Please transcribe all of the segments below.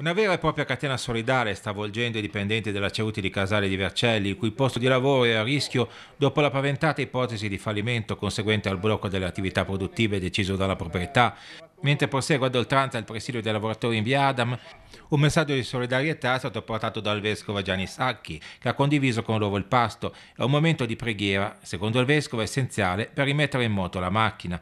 Una vera e propria catena solidale sta avvolgendo i dipendenti della Ceuti di Casale di Vercelli, il cui posto di lavoro è a rischio dopo la paventata ipotesi di fallimento conseguente al blocco delle attività produttive deciso dalla proprietà. Mentre prosegue ad oltranza il presidio dei lavoratori in via Adam, un messaggio di solidarietà è stato portato dal vescovo Gianni Sacchi, che ha condiviso con loro il pasto. È un momento di preghiera, secondo il vescovo, essenziale per rimettere in moto la macchina.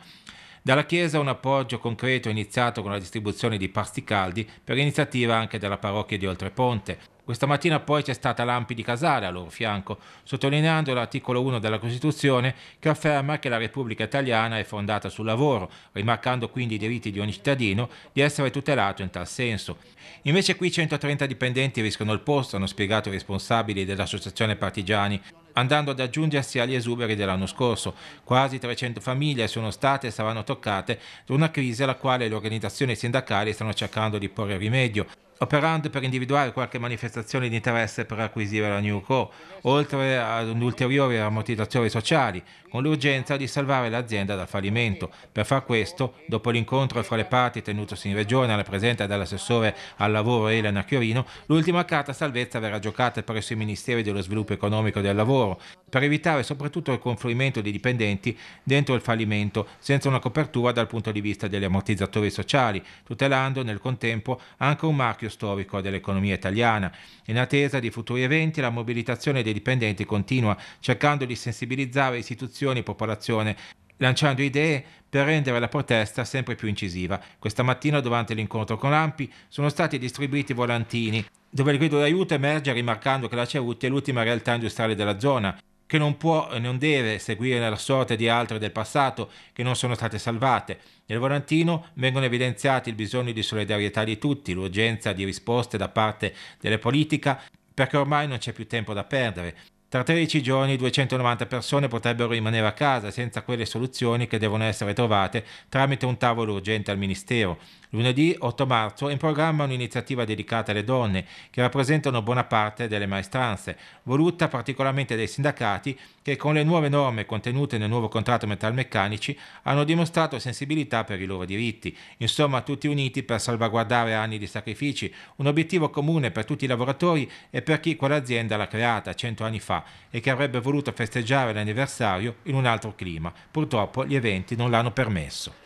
Dalla Chiesa un appoggio concreto è iniziato con la distribuzione di pasti caldi per iniziativa anche della parrocchia di Oltreponte. Questa mattina poi c'è stata l'Ampi di Casale al loro fianco, sottolineando l'articolo 1 della Costituzione che afferma che la Repubblica italiana è fondata sul lavoro, rimarcando quindi i diritti di ogni cittadino di essere tutelato in tal senso. Invece qui 130 dipendenti rischiano il posto, hanno spiegato i responsabili dell'associazione partigiani andando ad aggiungersi agli esuberi dell'anno scorso. Quasi 300 famiglie sono state e saranno toccate da una crisi alla quale le organizzazioni sindacali stanno cercando di porre rimedio operando per individuare qualche manifestazione di interesse per acquisire la New Co, oltre ad ulteriori ammortizzazioni sociali, con l'urgenza di salvare l'azienda dal fallimento. Per far questo, dopo l'incontro fra le parti tenutosi in regione alla presenza dell'assessore al lavoro Elena Chiorino, l'ultima carta salvezza verrà giocata presso i Ministeri dello Sviluppo Economico e del Lavoro, per evitare soprattutto il confluimento di dipendenti dentro il fallimento, senza una copertura dal punto di vista degli ammortizzatori sociali, tutelando nel contempo anche un marchio marchio storico dell'economia italiana. In attesa di futuri eventi, la mobilitazione dei dipendenti continua, cercando di sensibilizzare istituzioni e popolazione lanciando idee per rendere la protesta sempre più incisiva. Questa mattina, durante l'incontro con l'AMPI, sono stati distribuiti volantini, dove il grido d'aiuto emerge rimarcando che la Cerutti è l'ultima realtà industriale della zona che non può e eh, non deve seguire la sorte di altre del passato che non sono state salvate. Nel volantino vengono evidenziati il bisogno di solidarietà di tutti, l'urgenza di risposte da parte delle politica, perché ormai non c'è più tempo da perdere. Tra 13 giorni 290 persone potrebbero rimanere a casa senza quelle soluzioni che devono essere trovate tramite un tavolo urgente al Ministero. Lunedì 8 marzo in programma un'iniziativa dedicata alle donne che rappresentano buona parte delle maestranze, voluta particolarmente dai sindacati che con le nuove norme contenute nel nuovo contratto metalmeccanici hanno dimostrato sensibilità per i loro diritti. Insomma, tutti uniti per salvaguardare anni di sacrifici, un obiettivo comune per tutti i lavoratori e per chi quell'azienda l'ha creata cento anni fa e che avrebbe voluto festeggiare l'anniversario in un altro clima. Purtroppo gli eventi non l'hanno permesso.